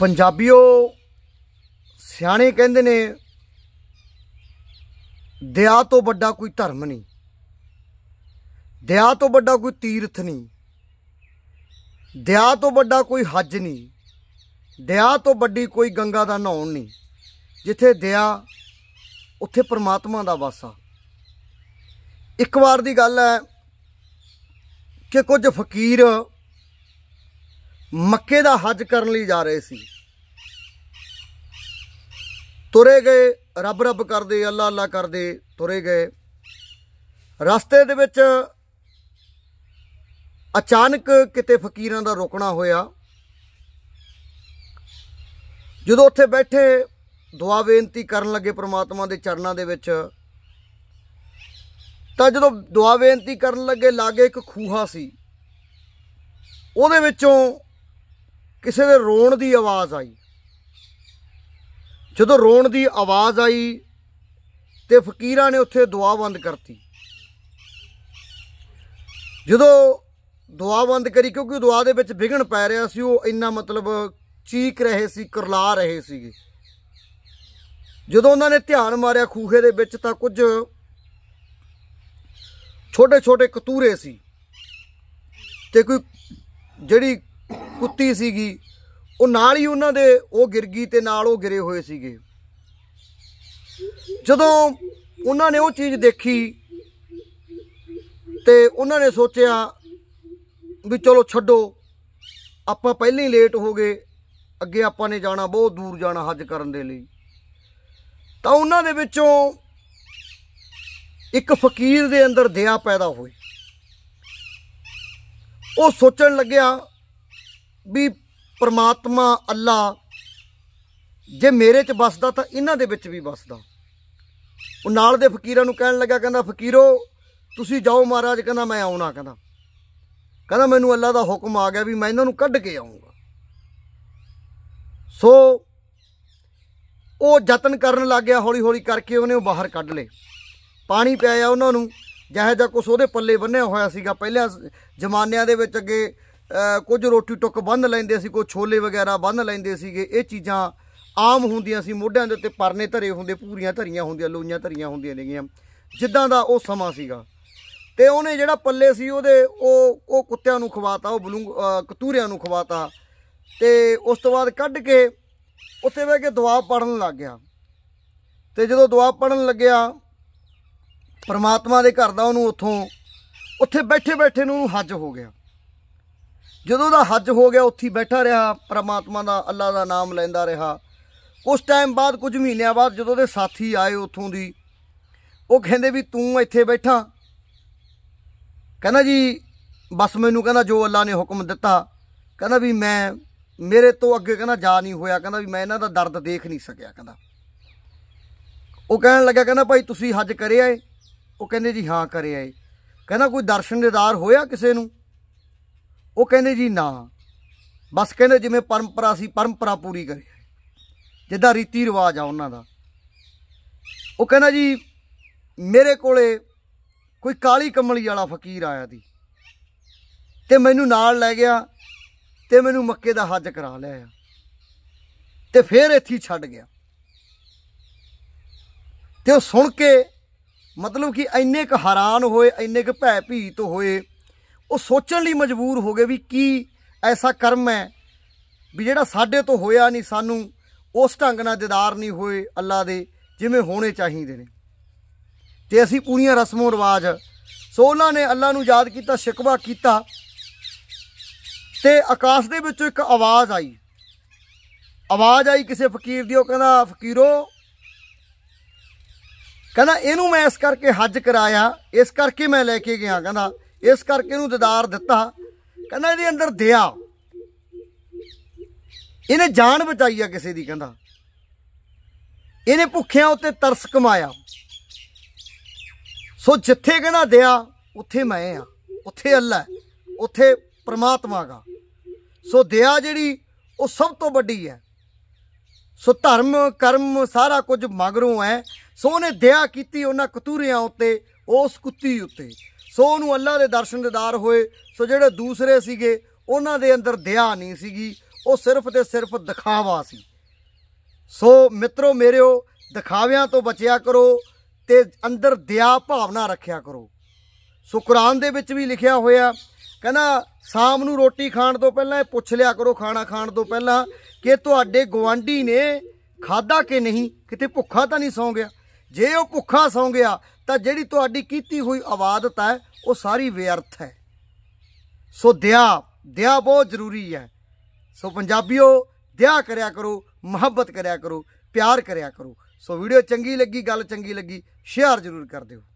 ਪੰਜਾਬੀਓ ਸਿਆਣੇ ਕਹਿੰਦੇ ਨੇ ਦਇਆ ਤੋਂ ਵੱਡਾ ਕੋਈ ਧਰਮ ਨਹੀਂ ਦਇਆ ਤੋਂ ਵੱਡਾ ਕੋਈ ਤੀਰਥ ਨਹੀਂ ਦਇਆ ਤੋਂ ਵੱਡਾ ਕੋਈ ਹੱਜ ਨਹੀਂ ਦਇਆ ਤੋਂ ਵੱਡੀ ਕੋਈ ਗੰਗਾ ਦਾ ਨਹਾਉਣ ਨਹੀਂ ਜਿੱਥੇ ਦਇਆ ਉੱਥੇ ਪ੍ਰਮਾਤਮਾ ਦਾ ਵਾਸਾ ਇੱਕ ਵਾਰ ਦੀ ਗੱਲ ਹੈ ਕਿ ਕੁਝ ਫਕੀਰ ਮੱਕੇ ਦਾ ਹੱਜ ਕਰਨ ਲਈ ਜਾ ਰਹੇ ਸੀ ਤੁਰੇ ਗਏ ਰੱਬ ਰੱਬ ਕਰਦੇ ਅੱਲਾ ਅੱਲਾ ਕਰਦੇ ਤੁਰੇ ਗਏ ਰਸਤੇ ਦੇ ਵਿੱਚ ਅਚਾਨਕ ਕਿਤੇ ਫਕੀਰਾਂ ਦਾ ਰੁਕਣਾ ਹੋਇਆ ਜਦੋਂ ਉੱਥੇ ਬੈਠੇ ਦੁਆ ਬੇਨਤੀ ਕਰਨ ਲੱਗੇ ਪ੍ਰਮਾਤਮਾ ਦੇ ਚਰਨਾਂ ਦੇ ਵਿੱਚ ਤਾਂ ਜਦੋਂ ਦੁਆ ਬੇਨਤੀ ਕਰਨ ਲੱਗੇ ਲਾਗੇ ਇੱਕ ਖੂਹਾ ਸੀ ਉਹਦੇ ਵਿੱਚੋਂ ਕਿਸੇ ਦੇ ਰੋਣ ਦੀ ਆਵਾਜ਼ ਆਈ ਜਦੋਂ ਰੋਣ ਦੀ ਆਵਾਜ਼ ਆਈ ਤੇ ਫਕੀਰਾਂ ਨੇ ਉੱਥੇ ਦੁਆ ਬੰਦ ਕਰਤੀ ਜਦੋਂ ਦੁਆ ਬੰਦ ਕਰੀ ਕਿਉਂਕਿ ਦੁਆ ਦੇ ਵਿੱਚ ਵਿਗਣ ਪੈ ਰਿਹਾ ਸੀ ਉਹ ਇੰਨਾ ਮਤਲਬ ਚੀਕ ਰਹੇ ਸੀ ਕਰਲਾ ਰਹੇ ਸੀਗੇ ਜਦੋਂ ਉਹਨਾਂ ਨੇ ਧਿਆਨ ਮਾਰਿਆ ਖੂਹੇ ਦੇ ਵਿੱਚ ਤਾਂ ਕੁਝ ਛੋਟੇ ਛੋਟੇ ਕਤੂਰੇ ਸੀ ਤੇ ਕੋਈ ਜਿਹੜੀ ਕੁੱਤੀ ਸੀਗੀ ਉਹ ਨਾਲ ਹੀ ਉਹਨਾਂ ਦੇ ਉਹ ਗਿਰਗੀ ਤੇ ਨਾਲ ਉਹ ਗਰੇ ਹੋਏ ਸੀਗੇ ਜਦੋਂ ਉਹਨਾਂ ਨੇ ਉਹ ਚੀਜ਼ ਦੇਖੀ ਤੇ ਉਹਨਾਂ ਨੇ ਸੋਚਿਆ ਵੀ ਚਲੋ ਛੱਡੋ ਆਪਾਂ ਪਹਿਲਾਂ ਹੀ ਲੇਟ ਹੋ ਗਏ ਅੱਗੇ ਆਪਾਂ ਨੇ ਜਾਣਾ ਬਹੁਤ ਦੂਰ ਜਾਣਾ ਹੱਜ ਕਰਨ ਦੇ ਲਈ ਤਾਂ ਉਹਨਾਂ ਦੇ ਵਿੱਚੋਂ ਇੱਕ ਫਕੀਰ ਦੇ ਅੰਦਰ ਦਇਆ ਪੈਦਾ ਹੋਈ ਉਹ ਸੋਚਣ ਲੱਗਿਆ ਵੀ ਪ੍ਰਮਾਤਮਾ ਅੱਲਾ ਜੇ ਮੇਰੇ 'ਚ ਵੱਸਦਾ ਤਾਂ ਇਹਨਾਂ ਦੇ ਵਿੱਚ ਵੀ ਵੱਸਦਾ ਉਹ ਨਾਲ ਦੇ ਫਕੀਰਾਂ ਨੂੰ ਕਹਿਣ ਲੱਗਾ ਕਹਿੰਦਾ ਫਕੀਰੋ ਤੁਸੀਂ ਜਾਓ ਮਹਾਰਾਜ ਕਹਿੰਦਾ ਮੈਂ ਆਉਣਾ ਕਹਿੰਦਾ ਕਹਿੰਦਾ ਮੈਨੂੰ ਅੱਲਾ ਦਾ ਹੁਕਮ ਆ ਗਿਆ ਵੀ ਮੈਂ ਇਹਨਾਂ ਨੂੰ ਕੱਢ ਕੇ ਆਉਂਗਾ ਸੋ ਉਹ ਯਤਨ ਕਰਨ ਲੱਗ ਗਿਆ ਹੌਲੀ ਹੌਲੀ ਕਰਕੇ ਉਹਨੇ ਉਹ ਬਾਹਰ ਕੱਢ ਲਏ ਪਾਣੀ ਪਿਆਇਆ ਉਹਨਾਂ ਨੂੰ ਜਿਹੇ ਜਾਂ ਕੁਛ ਉਹਦੇ ਪੱਲੇ ਬੰਨਿਆ ਹੋਇਆ ਸੀਗਾ ਪਹਿਲਾਂ ਜ਼ਮਾਨਿਆਂ ਦੇ ਵਿੱਚ ਅੱਗੇ ਕੁਝ ਰੋਟੀ ਟੁੱਕ ਬੰਨ ਲੈਂਦੇ ਸੀ ਕੋਈ ਛੋਲੇ ਵਗੈਰਾ ਬੰਨ ਲੈਂਦੇ ਸੀਗੇ ਇਹ ਚੀਜ਼ਾਂ ਆਮ ਹੁੰਦੀਆਂ ਸੀ ਮੋਢਿਆਂ ਦੇ ਉੱਤੇ ਪਰਨੇ ਧਰੇ ਹੁੰਦੇ ਪੂਰੀਆਂ ਧਰੀਆਂ ਹੁੰਦੀਆਂ ਲੋਈਆਂ ਧਰੀਆਂ ਹੁੰਦੀਆਂ ਨੇਗੀਆਂ ਜਿੱਦਾਂ ਦਾ ਉਹ ਸਮਾਂ ਸੀਗਾ ਤੇ ਉਹਨੇ ਜਿਹੜਾ ਪੱਲੇ ਸੀ ਉਹਦੇ ਉਹ ਉਹ ਕੁੱਤਿਆਂ ਨੂੰ ਖਵਾਤਾ ਉਹ ਬਲੂੰਗ ਕਤੂਰਿਆਂ ਨੂੰ ਖਵਾਤਾ ਤੇ ਉਸ ਤੋਂ ਬਾਅਦ ਕੱਢ ਕੇ ਉੱਥੇ ਬਹਿ ਕੇ ਦੁਆ ਪੜਨ ਲੱਗ ਗਿਆ ਤੇ ਜਦੋਂ ਦੁਆ ਪੜਨ ਲੱਗਿਆ ਪਰਮਾਤਮਾ ਦੇ ਘਰ ਦਾ ਉਹਨੂੰ ਉੱਥੋਂ ਉੱਥੇ ਬੈਠੇ ਬੈਠੇ ਨੂੰ ਹੱਜ ਹੋ ਗਿਆ ਜਦੋਂ ਦਾ ਹੱਜ ਹੋ ਗਿਆ ਉੱਥੇ ਬੈਠਾ ਰਿਹਾ ਪ੍ਰਮਾਤਮਾ ਦਾ ਅੱਲਾ ਦਾ ਨਾਮ ਲੈਂਦਾ ਰਿਹਾ ਕੁਝ ਟਾਈਮ ਬਾਅਦ ਕੁਝ ਮਹੀਨਿਆਂ ਬਾਅਦ ਜਦੋਂ ਦੇ ਸਾਥੀ ਆਏ ਉੱਥੋਂ ਦੀ ਉਹ ਕਹਿੰਦੇ ਵੀ ਤੂੰ ਇੱਥੇ ਬੈਠਾ ਕਹਿੰਦਾ ਜੀ ਬਸ ਮੈਨੂੰ ਕਹਿੰਦਾ ਜੋ ਅੱਲਾ ਨੇ ਹੁਕਮ ਦਿੱਤਾ ਕਹਿੰਦਾ ਵੀ ਮੈਂ ਮੇਰੇ ਤੋਂ ਅੱਗੇ ਕਹਿੰਦਾ ਜਾ ਨਹੀਂ ਹੋਇਆ ਕਹਿੰਦਾ ਵੀ ਮੈਂ ਇਹਨਾਂ ਦਾ ਦਰਦ ਦੇਖ ਨਹੀਂ ਸਕਿਆ ਕਹਿੰਦਾ ਉਹ ਕਹਿਣ ਲੱਗਾ ਕਹਿੰਦਾ ਭਾਈ ਤੁਸੀਂ ਹੱਜ ਕਰਿਆ ਏ ਉਹ ਕਹਿੰਦੇ ਜੀ ਹਾਂ ਕਰਿਆ ਏ ਕਹਿੰਦਾ ਕੋਈ ਦਰਸ਼ਨ ਦੇਦਾਰ ਹੋਇਆ ਕਿਸੇ ਨੂੰ ਉਹ ਕਹਿੰਦੇ ਜੀ ਨਾ ਬਸ ਕਹਿੰਦੇ ਜਿਵੇਂ ਪਰੰਪਰਾ ਸੀ ਪਰੰਪਰਾ ਪੂਰੀ ਕਰੀ ਜਿੱਦਾਂ ਰੀਤੀ ਰਿਵਾਜ ਆ ਉਹਨਾਂ ਦਾ ਉਹ ਕਹਿੰਦਾ ਜੀ ਮੇਰੇ ਕੋਲੇ ਕੋਈ ਕਾਲੀ ਕਮਲੀ ਵਾਲਾ ਫਕੀਰ ਆਇਆ ਸੀ ਤੇ ਮੈਨੂੰ ਨਾਲ ਲੈ ਗਿਆ ਤੇ ਮੈਨੂੰ ਮੱਕੇ ਦਾ ਹੱਜ ਕਰਾ ਲਿਆ ਤੇ ਫਿਰ ਇੱਥੇ ਛੱਡ ਗਿਆ ਤੇ ਉਹ ਸੁਣ ਕੇ ਮਤਲਬ ਕਿ ਇੰਨੇ ਕ ਹੈਰਾਨ ਹੋਏ ਇੰਨੇ ਕ ਭੈ ਭੀਤ ਹੋਏ ਉਹ ਸੋਚਣ ਲਈ ਮਜਬੂਰ ਹੋ ਗਏ ਵੀ ਕੀ ਐਸਾ ਕਰਮ ਹੈ ਵੀ ਜਿਹੜਾ ਸਾਡੇ ਤੋਂ ਹੋਇਆ ਨਹੀਂ ਸਾਨੂੰ ਉਸ ਢੰਗ ਨਾਲ ਦੀਦਾਰ ਨਹੀਂ ਹੋਏ ਅੱਲਾ ਦੇ ਜਿਵੇਂ ਹੋਣੇ ਚਾਹੀਦੇ ਨੇ ਤੇ ਅਸੀਂ ਪੂਰੀਆਂ ਰਸਮੋ ਰਿਵਾਜ ਸੋ ਉਹਨਾਂ ਨੇ ਅੱਲਾ ਨੂੰ ਯਾਦ ਕੀਤਾ ਸ਼ਿਕਵਾ ਕੀਤਾ ਤੇ ਆਕਾਸ਼ ਦੇ ਵਿੱਚੋਂ ਇੱਕ ਆਵਾਜ਼ ਆਈ ਆਵਾਜ਼ ਆਈ ਕਿਸੇ ਫਕੀਰ ਦੀ ਉਹ ਕਹਿੰਦਾ ਫਕੀਰੋ ਕਹਿੰਦਾ ਇਹਨੂੰ ਮੈਂ ਇਸ ਕਰਕੇ ਹੱਜ ਕਰਾਇਆ ਇਸ ਕਰਕੇ ਮੈਂ ਲੈ ਕੇ ਗਿਆ ਕਹਿੰਦਾ ਇਸ ਕਰਕੇ ਇਹਨੂੰ ਦਦਾਰ ਦਿੱਤਾ ਕਹਿੰਦਾ ਇਹਦੇ ਅੰਦਰ ਦਿਆ ਇਹਨੇ ਜਾਨ ਬਚਾਈ ਆ ਕਿਸੇ ਦੀ ਕਹਿੰਦਾ ਇਹਨੇ ਭੁੱਖਿਆਂ ਉੱਤੇ ਤਰਸ ਕਮਾਇਆ ਸੋ ਜਿੱਥੇ ਕਹਿੰਦਾ ਦਿਆ ਉੱਥੇ ਮੈਂ ਆ ਉੱਥੇ ਅੱਲਾ ਉੱਥੇ ਪ੍ਰਮਾਤਮਾ ਦਾ ਸੋ ਦਿਆ ਜਿਹੜੀ ਉਹ ਸਭ ਤੋਂ ਵੱਡੀ ਹੈ ਸੋ ਧਰਮ ਕਰਮ ਸਾਰਾ ਕੁਝ ਮਗਰੋਂ ਹੈ ਸੋ ਉਹਨੇ ਦਿਆ ਕੀਤੀ ਉਹਨਾਂ ਕਤੂਰਿਆਂ ਉੱਤੇ ਉਸ ਕੁੱਤੀ ਉੱਤੇ ਸੋ ਉਹਨੂੰ ਅੱਲਾ ਦੇ ਦਰਸ਼ਨ ਦੇਦਾਰ ਹੋਏ ਸੋ ਜਿਹੜੇ ਦੂਸਰੇ ਸੀਗੇ ਉਹਨਾਂ ਦੇ ਅੰਦਰ ਦਇਆ ਨਹੀਂ ਸੀਗੀ ਉਹ ਸਿਰਫ ਤੇ ਸਿਰਫ ਦਿਖਾਵਾ ਸੀ ਸੋ ਮਿੱਤਰੋ ਮੇਰਿਓ ਦਿਖਾਵਿਆਂ ਤੋਂ ਬਚਿਆ ਕਰੋ ਤੇ ਅੰਦਰ ਦਇਆ ਭਾਵਨਾ ਰੱਖਿਆ ਕਰੋ ਸੋ ਕੁਰਾਨ ਦੇ ਵਿੱਚ ਵੀ ਲਿਖਿਆ ਹੋਇਆ ਕਹਿੰਦਾ ਸ਼ਾਮ ਨੂੰ ਰੋਟੀ ਖਾਣ ਤੋਂ ਪਹਿਲਾਂ ਇਹ ਪੁੱਛ ਲਿਆ ਕਰੋ ਖਾਣਾ ਖਾਣ ਤੋਂ ਪਹਿਲਾਂ ਕਿ ਤੁਹਾਡੇ ਗਵਾਂਢੀ ਨੇ ਖਾਦਾ ਕਿ ਨਹੀਂ ਕਿਤੇ ਭੁੱਖਾ ਤਾਂ ਨਹੀਂ ਸੌਂ ਗਿਆ ਜੇ ਉਹ ਭੁੱਖਾ ਸੌਂ ਗਿਆ ਤਾਂ ਜਿਹੜੀ ਤੁਹਾਡੀ ਕੀਤੀ ਹੋਈ ਆਵਾਦਤ ਹੈ ਉਹ ਸਾਰੀ ਵਿਅਰਥ ਹੈ ਸੋ ਦਿਆ ਦਿਆ ਬਹੁਤ ਜ਼ਰੂਰੀ ਹੈ ਸੋ ਪੰਜਾਬੀਓ ਦਿਆ ਕਰਿਆ ਕਰੋ ਮੁਹੱਬਤ ਕਰਿਆ ਕਰੋ ਪਿਆਰ ਕਰਿਆ ਕਰੋ ਸੋ ਵੀਡੀਓ ਚੰਗੀ ਲੱਗੀ ਗੱਲ ਚੰਗੀ ਲੱਗੀ ਸ਼ੇਅਰ ਜ਼ਰੂਰ ਕਰ ਦਿਓ